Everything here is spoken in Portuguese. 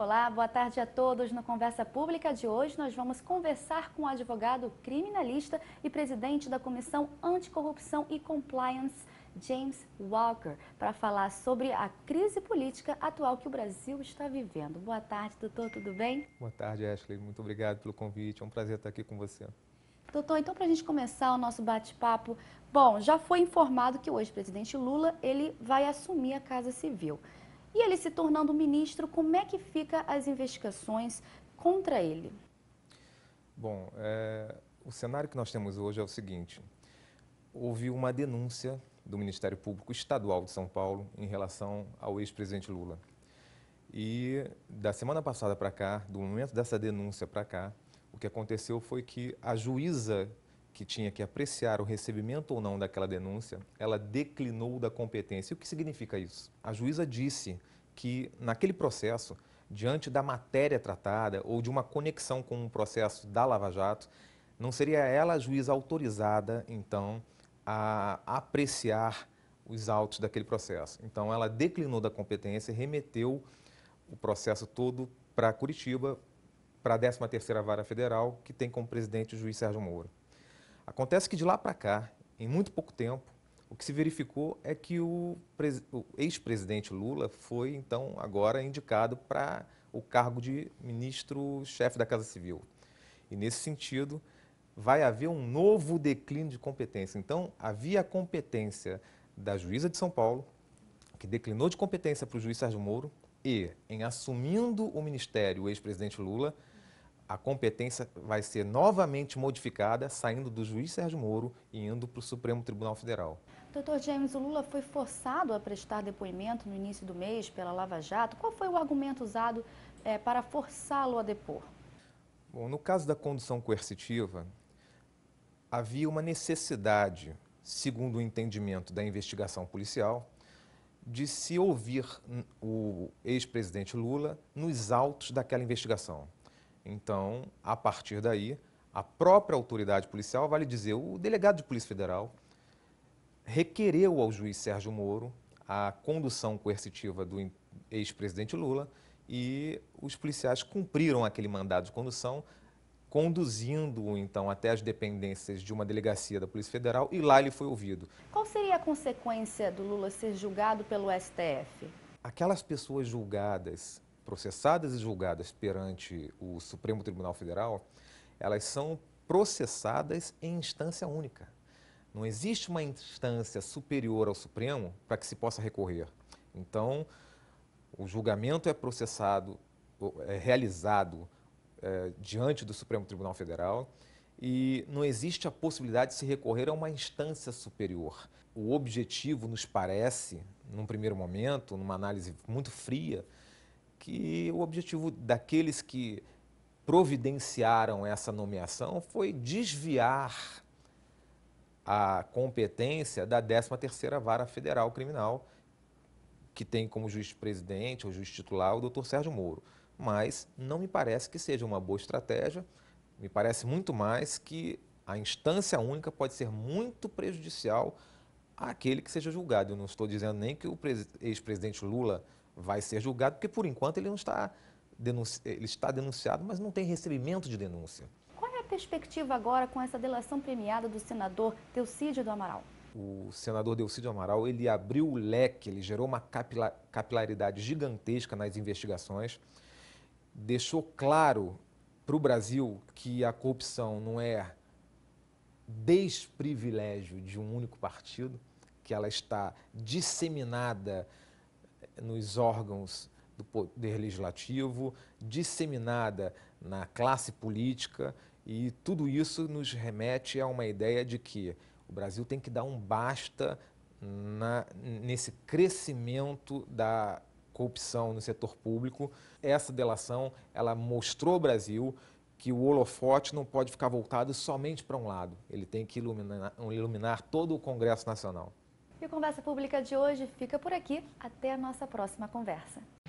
Olá, boa tarde a todos. No Conversa Pública de hoje, nós vamos conversar com o advogado criminalista e presidente da Comissão Anticorrupção e Compliance, James Walker, para falar sobre a crise política atual que o Brasil está vivendo. Boa tarde, doutor, tudo bem? Boa tarde, Ashley. Muito obrigado pelo convite. É um prazer estar aqui com você. Doutor, então para a gente começar o nosso bate-papo, bom, já foi informado que hoje o presidente Lula ele vai assumir a Casa Civil. E ele se tornando ministro, como é que fica as investigações contra ele? Bom, é, o cenário que nós temos hoje é o seguinte: houve uma denúncia do Ministério Público Estadual de São Paulo em relação ao ex-presidente Lula. E da semana passada para cá, do momento dessa denúncia para cá, o que aconteceu foi que a juíza que tinha que apreciar o recebimento ou não daquela denúncia, ela declinou da competência. E o que significa isso? A juíza disse que, naquele processo, diante da matéria tratada ou de uma conexão com o processo da Lava Jato, não seria ela a juíza autorizada, então, a apreciar os autos daquele processo. Então, ela declinou da competência e remeteu o processo todo para Curitiba, para a 13ª Vara Federal, que tem como presidente o juiz Sérgio Moro. Acontece que de lá para cá, em muito pouco tempo, o que se verificou é que o, o ex-presidente Lula foi, então, agora indicado para o cargo de ministro-chefe da Casa Civil. E, nesse sentido, vai haver um novo declínio de competência. Então, havia a competência da juíza de São Paulo, que declinou de competência para o juiz Sérgio Moro, e, em assumindo o ministério, o ex-presidente Lula, a competência vai ser novamente modificada, saindo do juiz Sérgio Moro e indo para o Supremo Tribunal Federal. Doutor James, o Lula foi forçado a prestar depoimento no início do mês pela Lava Jato. Qual foi o argumento usado é, para forçá-lo a depor? Bom, no caso da condução coercitiva, havia uma necessidade, segundo o entendimento da investigação policial, de se ouvir o ex-presidente Lula nos autos daquela investigação. Então, a partir daí, a própria autoridade policial, vale dizer, o delegado de Polícia Federal, requereu ao juiz Sérgio Moro a condução coercitiva do ex-presidente Lula e os policiais cumpriram aquele mandado de condução, conduzindo-o então até as dependências de uma delegacia da Polícia Federal e lá ele foi ouvido. Qual seria a consequência do Lula ser julgado pelo STF? Aquelas pessoas julgadas processadas e julgadas perante o Supremo Tribunal Federal, elas são processadas em instância única. Não existe uma instância superior ao Supremo para que se possa recorrer. Então, o julgamento é processado, é realizado é, diante do Supremo Tribunal Federal e não existe a possibilidade de se recorrer a uma instância superior. O objetivo, nos parece, num primeiro momento, numa análise muito fria, que o objetivo daqueles que providenciaram essa nomeação foi desviar a competência da 13ª Vara Federal Criminal, que tem como juiz presidente ou juiz titular o doutor Sérgio Moro. Mas não me parece que seja uma boa estratégia, me parece muito mais que a instância única pode ser muito prejudicial àquele que seja julgado. Eu não estou dizendo nem que o ex-presidente Lula vai ser julgado, porque por enquanto ele não está, ele está denunciado, mas não tem recebimento de denúncia. Qual é a perspectiva agora com essa delação premiada do senador Teucídio do Amaral? O senador Delcídio Amaral, ele abriu o leque, ele gerou uma capilaridade gigantesca nas investigações, deixou claro para o Brasil que a corrupção não é desprivilégio de um único partido, que ela está disseminada nos órgãos do poder legislativo, disseminada na classe política, e tudo isso nos remete a uma ideia de que o Brasil tem que dar um basta na, nesse crescimento da corrupção no setor público. Essa delação, ela mostrou ao Brasil que o holofote não pode ficar voltado somente para um lado. Ele tem que iluminar, iluminar todo o Congresso Nacional. E o Conversa Pública de hoje fica por aqui. Até a nossa próxima conversa.